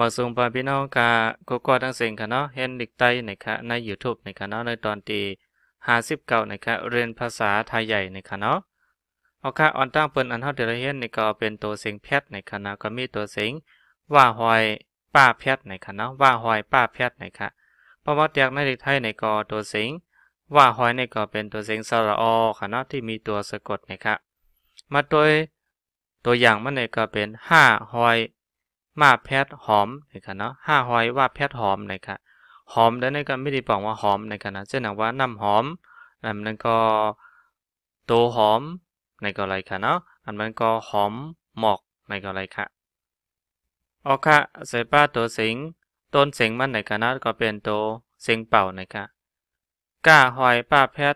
มาส่งพาพี่น้องกาก็ก็ทั้งเสียงค่ะเนาะเห็นดิกไตนะคะใน YouTube นะคะเนาะในตอนที่59นะคะเรียนภาษาไทยใหญ่นะคะเนาะเอาค่ะออนตั้งเปิ้นอันเฮาเดรเฮนนี่ก็เป็นตัวเสียงเพชรในคคะเนาะก็มีตัวเสียงว่าหอยป้าเพชรในคคะเนาะว่าหอยป้าเพชรในค่ะเพราะว่าจากในดิไทยในก็ตัวเสียงว่าหอยในก็เป็นตัวเสียงสระอค่ะเนาะที่มีตัวสะกดนะคะมาตัวตัวอย่างมันในก็เป็น5หอยมาแพทหอมนะคะเนาะห้าหอยว่าแพทหอมนะคะหอมแด้วนีก็ไม่ได้บอกว่าหอมนะคะนะเช่นว่าน้ำหอมอันนั้นก็โตหอมในก็อะไรค่ะเนาะอันนั้นก็หอมหมอกในก็อะไรค่ะออค่ะใส่ป้าตัวสิงต้นเสิงมันในคณะก็เป็นตัวเสิงเป่านะคะก้าหอยป้าแพท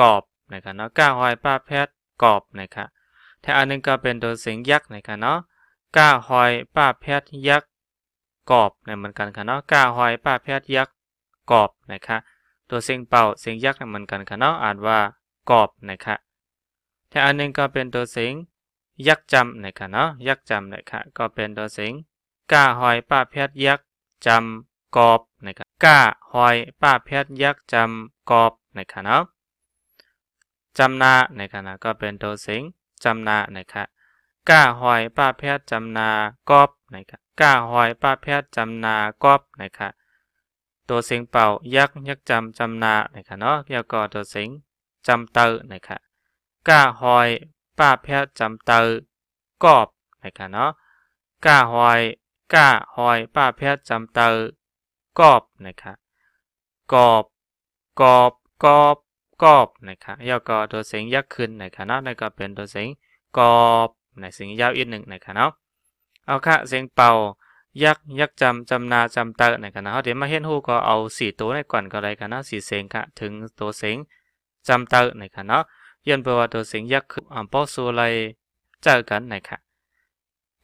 กรอบนะคะเนาะก้าหอยป้าแพทกรอบนะคะแต่อันนึงก็เป็นตัวเสิงยักษ์นะคะเนาะก้าหอยป้าแพทย์ยักษ์กอบเนี่ยเหมือนกันค่ะเนาะก้าหอยป้าแพทย์ยักษ์กอบนะคะตัวเสียงเป่าเสียงยักษ์เนี่ยเหมือนกันค่ะเนาะอ่านว่ากอบนะคะแต่อันนึงก็เป็นตัวเสียงยักษ์จำนะคะเนาะยักษ์จำนะคะก็เป็นตัวเสียงก้าหอยป้าแพทย์ยักษ์จำกอบนะครับก้าหอยป้าแพทย์ยักษ์จำกอบนะคะเนาะจำนานะคระก็เป็นตัวเสียงจำนานะครับก้าหอยป้าแพทย์จำนากอบนะคะก้าหอยป้าแพทย์จำนากอบนะคะตัวเสียงเป่ายักยักจำจำนาไหนคะเนาะยล้วกอตัวเสียงจำเตอร์ไหนคะก้าหอยป้าแพทย์จำเตอร์กอบไหนคะเนาะก้าหอยก้าหอยป้าแพทย์จำเตอร์กอบไหนคะกอบกอบกอบกอบไหนะครับวกอตัวเสียงยักขึ้นไหนคะเนาะนั่นก็เป็นตัวเสียงกอบในเสียงยาวอีกหนึ่งนะคบเนาะเอาค่ะเสียงเป่ายักยักจำจำนาจำเตอนะคบเนาะเดี๋ยวมาเห็นหูก็เอาสี่ตัวในก่อนก็เลยคัะเนาะสี่เสียงค่ะ ถึงตัวเสียงจำเตอนะคบเนาะยันแปลว่าตัวเสียงยักคืออัมพอสูไลเจอกันนะคะ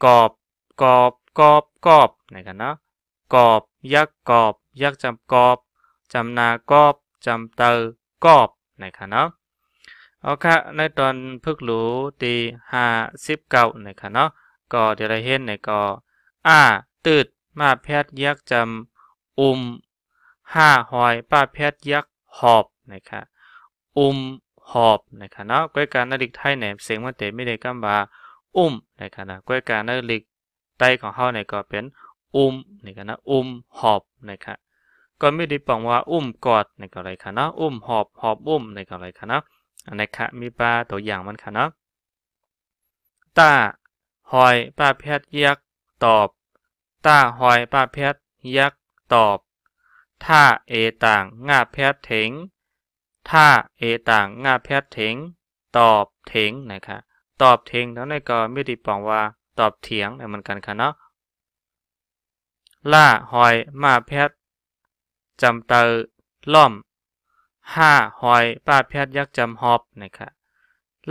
กอบ กอบกอบกอบนะคบเนาะกอบยักกอบ ยักจำกอบจำนากอบจำเตอกอบนะคบเนาะเอาค่ะในตอนพึกหรูตีห้าสิบเก้านะคะเนาะก็เดี๋ยวเราเห็นในก็อ้าตืดมาแพทย์ยักจำอุ้มห้าหอยป้าแพทย์ยักหอบนะคะอุ้มหอบนะคะเนาะก้วยการนาฬิกไทยแหนมเสียงมันเตะไม่ได้กำวาอุ้มนะคะนะก้วยการนาฬิกไตของเขาเนี่ยก็เป็นอุ้มนะคะนะอุ้มหอบนะคะก็ไม่ได้บอกว่าอุ้มกอดนะคะอะไรคะเนาะอุ้มหอบหอบอุ้มนะคะอะไรคะเนาะนะค่ะมีปลาตัวอย่างมันค่ะเนาะตาหอยปลาเพชรยักตอบตาหอยปลาเพชรยักตอบ ท่าเอต่างงาเพชรเถงท่าเอต่างงาเพชรเถงตอบเถงนะคะตอบเถงแล้วในก็ไม่ดิปองว่าตอบเถียงเหมือนกันค่ะเนาะล่าหอย มาเพชรจำเตอล่อมห้าหอยป้าแพทยักจำฮอบนะครับ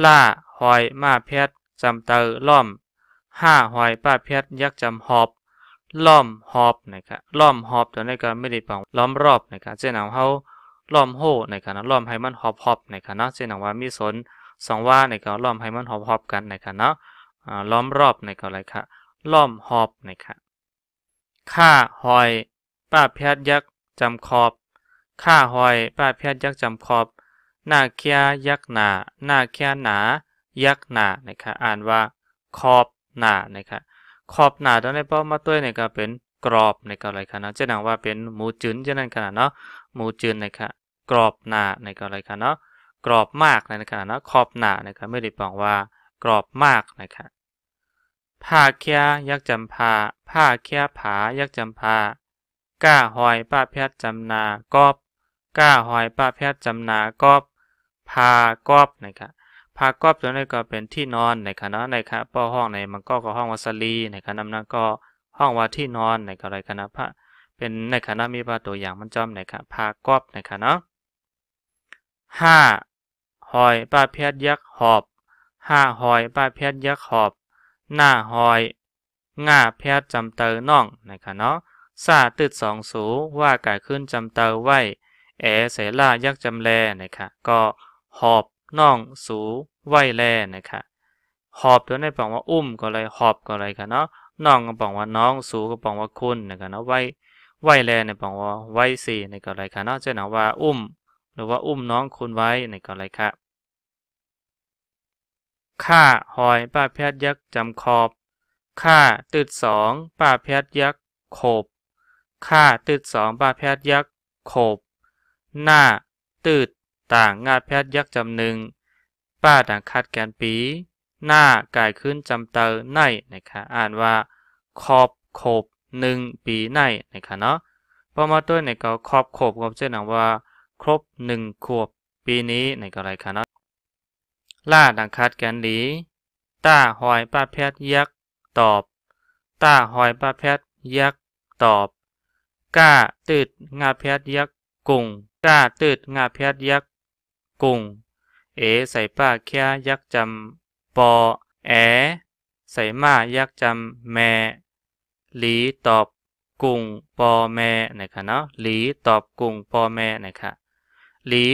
ล่าหอย มาแพทจำเตอร์ล่อมห้าหอยป้าแพทยักจำฮอบ ล่อมฮอบนะครับล่อมฮอบตัวนี้ก็ไม่ได้ปองล้อมรอบนะครับเจ้าหนางเขาล้อมโฮนะครับล้อมให้มันฮอบฮอบนะครับนะเจ้าหนัวว่ามีสนสองว่านะครับล้อมให้มันฮอบฮอบกันนะครับนะล้อมรอบนะครับอะไรครับล้อมฮอบนะครับข้าหอยป้าแพทยักจำขอบข้าหอยป้าเพียรยักษ์จำขอบหน้าเคียยักษ์หนาหน้าเคียหนา ยักษ์หนานะครับอ่านว่าขอบหนานะครับขอบหนาตอนนี้ป้อมาตัวเนี่ยก็เป็นกรอบในกาหลีค่ะเนาะจะนังว่าเป็นหมูจืนจะนั่นขนาดเนาะหมูจืนนะครับกรอบหนาในกาหลีค่ะเนาะกรอบมากในขนาดเนาะขอบหนานะครับไม่ได้บอกว่ากรอบมากนะครับผ้าเคียยักษ์จำผ้าผ้าเคียผา ยักษ์จำผ้าก้าหอยป้าเพียรจำนากอบก้าหอยปลาแพทย์จำนากอบพากอบนะครับพากอบตัวนี้ก็เป็นที่นอนนะครับเนาะในครับป้อห้องในมันก็ก็ห้องวัสลีนะครับน้ำนั้นก็ห้องว่าที่นอนนะครับอะไรกันนะพระเป็นในคณะมีปลาตัวอย่างมันจอมนะครับพากอบนะครับเนาะห้าหอยปลาแพทย์ยักษ์หอบห้าหอยปลาแพทย์ยักษ์หอบ หน้าหอยง่าแพทย์จำเตอน่องนะครับเนาะซาตืดสองสู ว่าก่ขึ้นจำเตอไว้แอเสล่ายักจำแลนะคะก็ หอบน่องสูไหวแลนะคะหอบตัวในปองว่าอุ้มก็เลยหอบก็เลยค่ะเนาะน้องก็ปองว่าน้องสูก็ปองว่าคุณนะคะเนาะไหวไหวแลในปองว่าไหวสี่ในก็เลยค่ะเนาะจะหนาว่าอุ้ม หรือว่าอุ้มน้องคุณไว้ในก็เลยค่ะข้าหอยป้าแพทย์ยักษ์จำขอบข้าตืดสองป้าแพทย์ยักษ์โขบข้าตืดสองป้าแพทย์ยักษ์โขบหน้าตืดต่างงาดแพทย์ยักจำหนึ่งป้าต่างคาดแกนปีหน้ากายขึ้นจำเตอร์ในนะคะอ่านว่าขอบขบหนึ่งปีในนะคะเนาะพอมาตัวในก็ขอบขบก็จะหนังว่า ครบหนึ่งขวบปีนี้ในก็อะไรคะเนาะล่าดังคาดแกนหลีต้าหอยป้าแพทย์ยักตอบ ต้าหอยป้าแพทย์ยักตอบก้าตืดงาแพทย์ยักกุ่งก้าตืดงาพยดยักษ์กุ่งเอใส่ป้าแค่ยักษ์จำปอแอใส่มายักษ์จำแม่หลีตอบกุ่งปอแม่นะคะเนาะหลีตอบกุ่งปอแม่นะคะหลี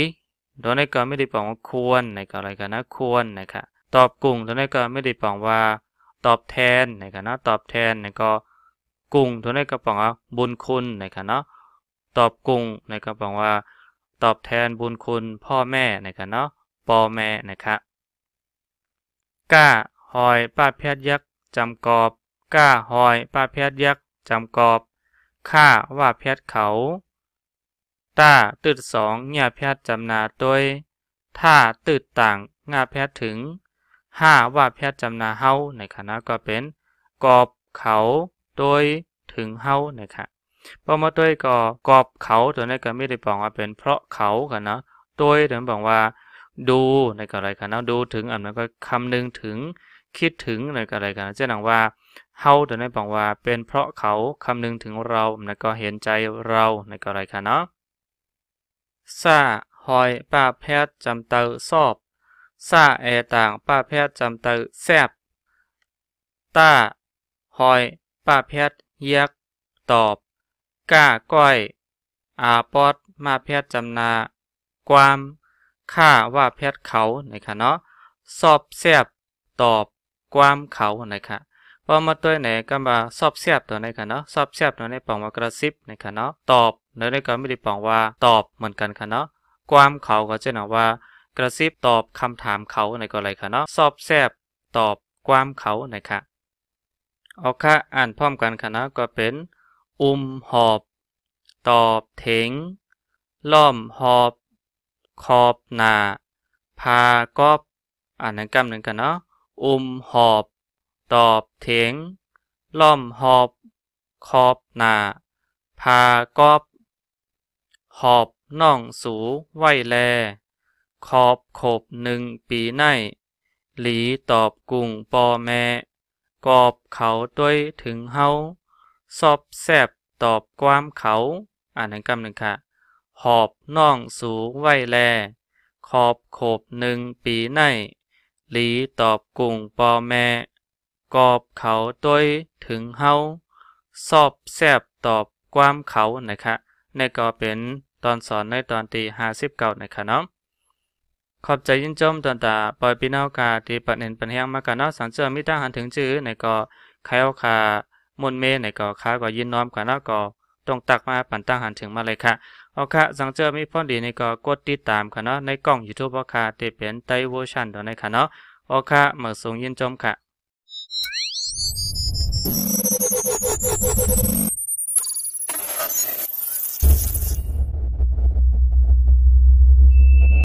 ตอนนี้ก็ไม่ได้บอกว่าควรนะคะอะไรกันนะควรนะคะตอบกุ่งตอนนี้ก็ไม่ได้บอกว่า ตอบแทนนะคะเนาะตอบแทนนะก็กุ่งตัวนี้ก็บอกว่าบุญคุณนะคะเนาะตอบกุ่งนะคะบอกว่าตอบแทนบุญคุณพ่อแม่นะครับเนาะปอแม่นะครับก้าหอยป้าเพียดยักษ์จำกอบก้าหอยป้าเพียดยักษ์จำกอบข้าว่าเพียดเขา ต้าตืดสองเงียเพียดจำนาโดยถ้าตืดต่างงาเพียดถึงห้าว่าเพียดจำนาเฮาในคณะก็เป็นกอบเขา โดย ถึงเฮานะคะพอมาตัวก็กอบเขาตัวนี้ก็ไม่ได้บอกว่าเป็นเพราะเขาค่ะเนาะตัวถึงบอกว่า ดูในก็อะไรกันเนาะ ดูถึงอันนั้นก็คำนึงถึงคิดถึงในก็อะไรน่ะเจ้าหนังว่าเฮาตัวนี้บอกว่า เป็นเพราะเขาคำนึงถึงเราในก็เห็นใจเราในก็อะไรกันเนาะซาหอยป้าแพทย์จำเตอสอบซาแอต่างป้าแพทย์จำเตอแซบตาหอยป้าแพทย์ยักตอบก้าก้อยอาปอดมาแพทย์จำนาความ ค่าว่าแพทย์เขาในคะเนาะสอบเสียบตอบความเขาในคะพอมาตัวไหนก็มาสอบเสียบตัวในค่ะเนาะสอบียบตัวในปองว่ากระซิบในคะเนาะตอบเนื้อในก็ไม่ได้ปองว่าตอบเหมือนกันค่ะเนาะความเขาก็จะหนาว่ากระซิบตอบคำถามเขาในก็อะไรค่ะเนาะสอบแยบตอบความเขาในคะเอาค่อ่านพร้อมกันค่ะเนาะก็เป็นอุ้มหอบ ตอบเถง ล่อมหอบ ขอบหนา พากอบอ่านหนังกำหนึ่งกันเนาะ อุ้มหอบ ตอบเถง ล่อมหอบขอบหนา พากอบ หอบน่องสูไหวแล ขอบขบหนึ่งปีใน หลีตอบกุ่งปอแม่ กอบเขาด้วยถึงเฮาสอบแซบ ตอบความเขา อ่านหนึงกำหนึ่งค่ะ หอบน่องสูงไว้แลขอบโขบหนึ่งปีใน หลีตอบกุ่งปอแม่ กอบเขาต้วยถึงเฮาสอบแซบ ตอบความเขานะคะนี่ก็เป็นตอนสอนในตอนตีห้าสิบเก้านะคะเนาะขอบใจยินจมตอนตาปล่อยปีนาอกาที่ปะเน็นปัญแห้งมากันเนาะสังเจอมิตาหันถึงจื้อในก็ใครเอาคามนเมในก่อค้าก่อยินน้อมก่นหน้าก่อตรงตักมาปั่นตั้งหันถึงมาเลยค่ะเอาค่ะสังเจอมีพ่อดีในก่อกดติดตามค่ะเนาะในกล่องยูทูบเอาค่ะเตเปลี่ยนไตเวอร์ชันตัวในค่ะเนาะเอาค่ะเมือสูงยินจมค่ะ